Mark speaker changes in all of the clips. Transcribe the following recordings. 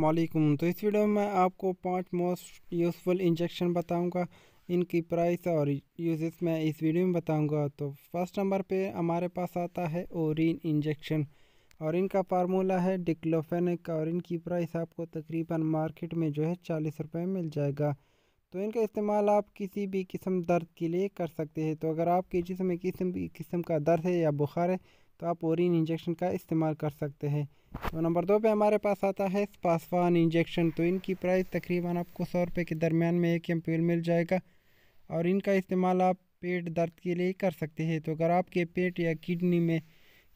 Speaker 1: वालेकुम तो इस वीडियो में मैं आपको पांच मोस्ट यूज़फुल इंजेक्शन बताऊंगा इनकी प्राइस और यूजेस मैं इस वीडियो में बताऊंगा तो फर्स्ट नंबर पे हमारे पास आता है ओरिन इंजेक्शन और इनका फार्मूला है डिक्लोफेनिक और इनकी प्राइस आपको तकरीबन मार्केट में जो है चालीस रुपये मिल जाएगा तो इनका इस्तेमाल आप किसी भी किस्म दर्द के लिए कर सकते हैं तो अगर आपके जिसमें किसी भी किस्म का दर्द है या बुखार है तो आप ओरिन इंजेक्शन का इस्तेमाल कर सकते हैं तो नंबर दो पे हमारे पास आता है स्पासवान इंजेक्शन तो इनकी प्राइस तकरीबन आपको सौ रुपये के दरमियान में एक एम मिल जाएगा और इनका इस्तेमाल आप पेट दर्द के लिए कर सकते हैं तो अगर आपके पेट या किडनी में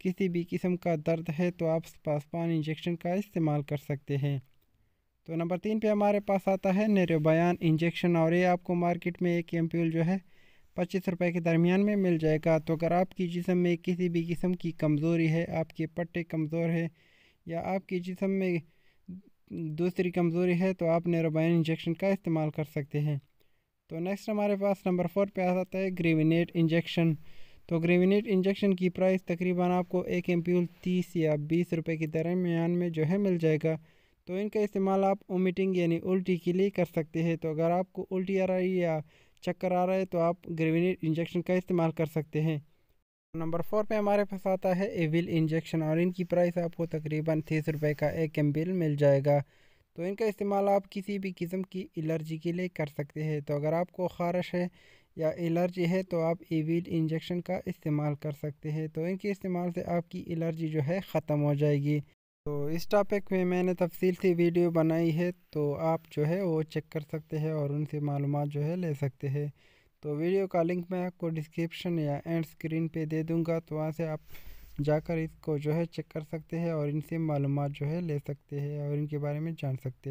Speaker 1: किसी भी किस्म का दर्द है तो आप स्पासवान इंजेक्शन का इस्तेमाल कर सकते हैं तो नंबर तीन पे हमारे पास आता है नेरोबयान इंजेक्शन और ये आपको मार्केट में एक एम जो है पच्चीस रुपए के दरमियान में मिल जाएगा तो अगर आपकी जिसम में किसी भी किस्म की कमज़ोरी है आपके पट्टे कमज़ोर है या आपकी जिसम में दूसरी कमज़ोरी है तो आप नेरोबाइन इंजेक्शन का इस्तेमाल कर सकते हैं तो नेक्स्ट हमारे पास नंबर फोर पे आ जाता है ग्रेविनेट इंजेक्शन तो ग्रेविनेट इंजेक्शन की प्राइस तकरीबन आपको एक एम्प्यूल तीस या बीस रुपये के दरमियान में जो है मिल जाएगा तो इनका इस्तेमाल आप ओमिटिंग यानी उल्टी के लिए कर सकते हैं तो अगर आपको उल्टी आ रही या चक्कर आ रहा है तो आप ग्रेविनेट इंजेक्शन का इस्तेमाल कर सकते हैं नंबर फोर पे हमारे पास आता है एविल इंजेक्शन और इनकी प्राइस आपको तकरीबन तीस रुपये का एक एम मिल जाएगा तो इनका इस्तेमाल आप किसी भी किस्म की एलर्जी के लिए कर सकते हैं तो अगर आपको खारश है या एलर्जी है तो आप एविल इंजेक्शन का इस्तेमाल कर सकते हैं तो इनके इस्तेमाल से आपकी एलर्जी जो है ख़त्म हो जाएगी तो इस टॉपिक में मैंने तफसील से वीडियो बनाई है तो आप जो है वो चेक कर सकते हैं और उनसे मालूम जो है ले सकते हैं तो वीडियो का लिंक मैं आपको डिस्क्रिप्शन या एंड स्क्रीन पे दे दूंगा तो वहाँ से आप जाकर इसको जो है चेक कर सकते हैं और इनसे मालूम जो है ले सकते हैं और इनके बारे में जान सकते हैं